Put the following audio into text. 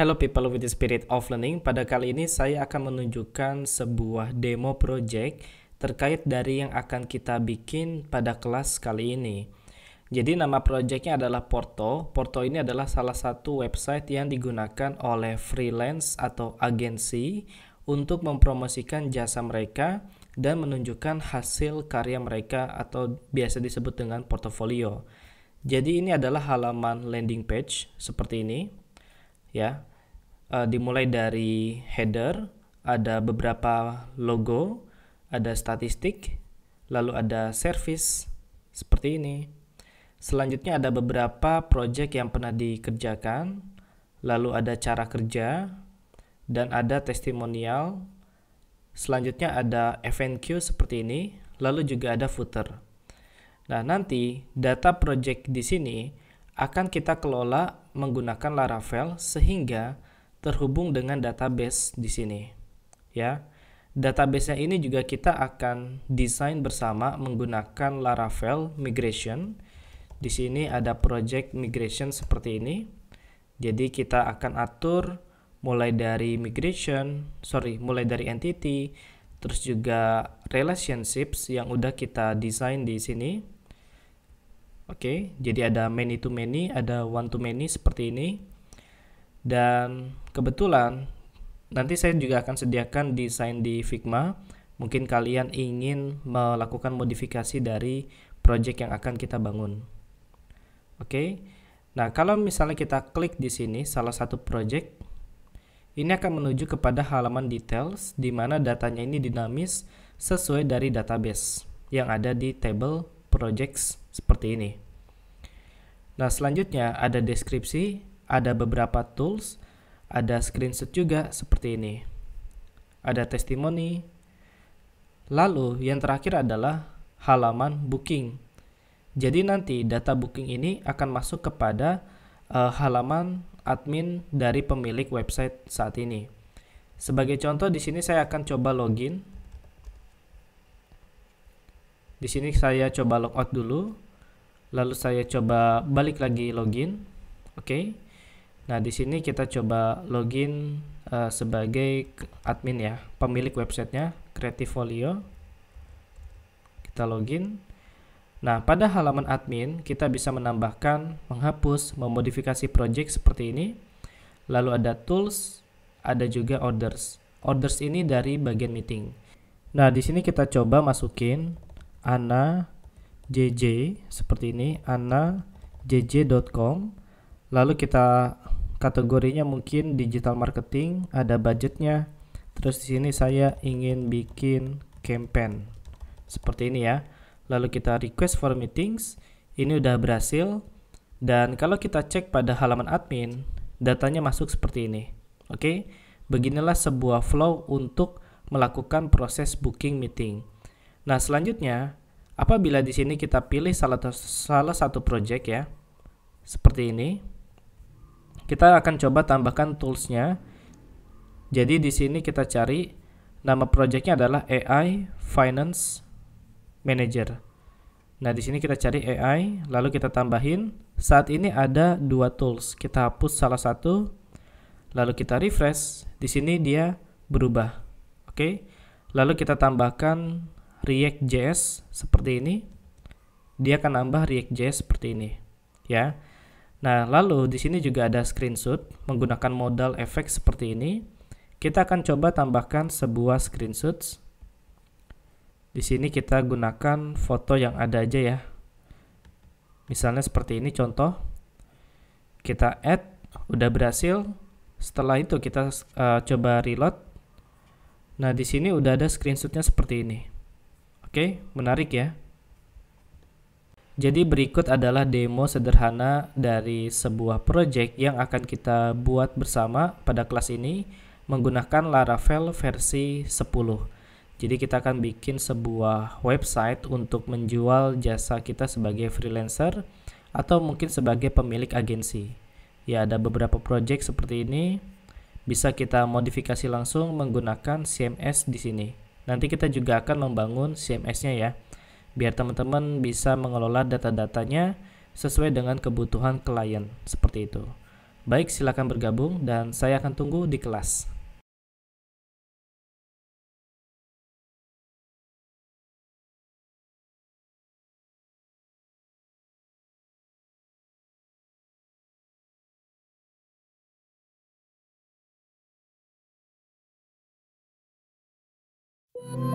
Hello people with the spirit of learning. Pada kali ini saya akan menunjukkan sebuah demo project terkait dari yang akan kita bikin pada kelas kali ini. Jadi nama projectnya adalah Porto. Porto ini adalah salah satu website yang digunakan oleh freelance atau agensi untuk mempromosikan jasa mereka dan menunjukkan hasil karya mereka atau biasa disebut dengan portfolio. Jadi ini adalah halaman landing page seperti ini ya uh, dimulai dari header, ada beberapa logo, ada statistik, lalu ada service seperti ini. Selanjutnya ada beberapa project yang pernah dikerjakan, lalu ada cara kerja, dan ada testimonial. Selanjutnya ada FNQ seperti ini, lalu juga ada footer. Nah, nanti data project di sini akan kita kelola menggunakan Laravel sehingga terhubung dengan database di sini. Ya. Databasenya ini juga kita akan desain bersama menggunakan Laravel migration. Di sini ada project migration seperti ini. Jadi kita akan atur mulai dari migration, sorry, mulai dari entity, terus juga relationships yang udah kita desain di sini. Oke, jadi ada many to many, ada one to many seperti ini dan kebetulan nanti saya juga akan sediakan desain di Figma. Mungkin kalian ingin melakukan modifikasi dari project yang akan kita bangun. Oke. Okay? Nah, kalau misalnya kita klik di sini salah satu project ini akan menuju kepada halaman details di mana datanya ini dinamis sesuai dari database yang ada di table projects seperti ini. Nah, selanjutnya ada deskripsi ada beberapa tools, ada screenshot juga seperti ini. Ada testimoni. Lalu yang terakhir adalah halaman booking. Jadi nanti data booking ini akan masuk kepada uh, halaman admin dari pemilik website saat ini. Sebagai contoh di sini saya akan coba login. Di sini saya coba logout dulu. Lalu saya coba balik lagi login. Oke. Okay. Nah, di sini kita coba login uh, sebagai admin ya, pemilik websitenya Creative Folio. Kita login. Nah, pada halaman admin kita bisa menambahkan, menghapus, memodifikasi project seperti ini. Lalu ada tools, ada juga orders. Orders ini dari bagian meeting. Nah, di sini kita coba masukin ana jj seperti ini, ana jj.com. Lalu kita kategorinya mungkin digital marketing, ada budgetnya. Terus di sini saya ingin bikin campaign. Seperti ini ya. Lalu kita request for meetings. Ini udah berhasil. Dan kalau kita cek pada halaman admin, datanya masuk seperti ini. Oke. Okay? Beginilah sebuah flow untuk melakukan proses booking meeting. Nah, selanjutnya apabila di sini kita pilih salah, salah satu project ya. Seperti ini. Kita akan coba tambahkan toolsnya. Jadi di sini kita cari nama projectnya adalah AI Finance Manager. Nah di sini kita cari AI, lalu kita tambahin. Saat ini ada dua tools. Kita hapus salah satu, lalu kita refresh. Di sini dia berubah. Oke. Lalu kita tambahkan React.js seperti ini. Dia akan nambah React.js seperti ini. Ya. Nah, lalu di sini juga ada screenshot menggunakan modal efek seperti ini. Kita akan coba tambahkan sebuah screenshot. Di sini kita gunakan foto yang ada aja ya. Misalnya seperti ini contoh. Kita add, udah berhasil. Setelah itu kita uh, coba reload. Nah, di sini udah ada screenshotnya seperti ini. Oke, menarik ya. Jadi berikut adalah demo sederhana dari sebuah project yang akan kita buat bersama pada kelas ini menggunakan Laravel versi 10. Jadi kita akan bikin sebuah website untuk menjual jasa kita sebagai freelancer atau mungkin sebagai pemilik agensi. Ya ada beberapa project seperti ini bisa kita modifikasi langsung menggunakan CMS di sini. Nanti kita juga akan membangun CMS-nya ya biar teman-teman bisa mengelola data-datanya sesuai dengan kebutuhan klien seperti itu. Baik, silakan bergabung dan saya akan tunggu di kelas. うん。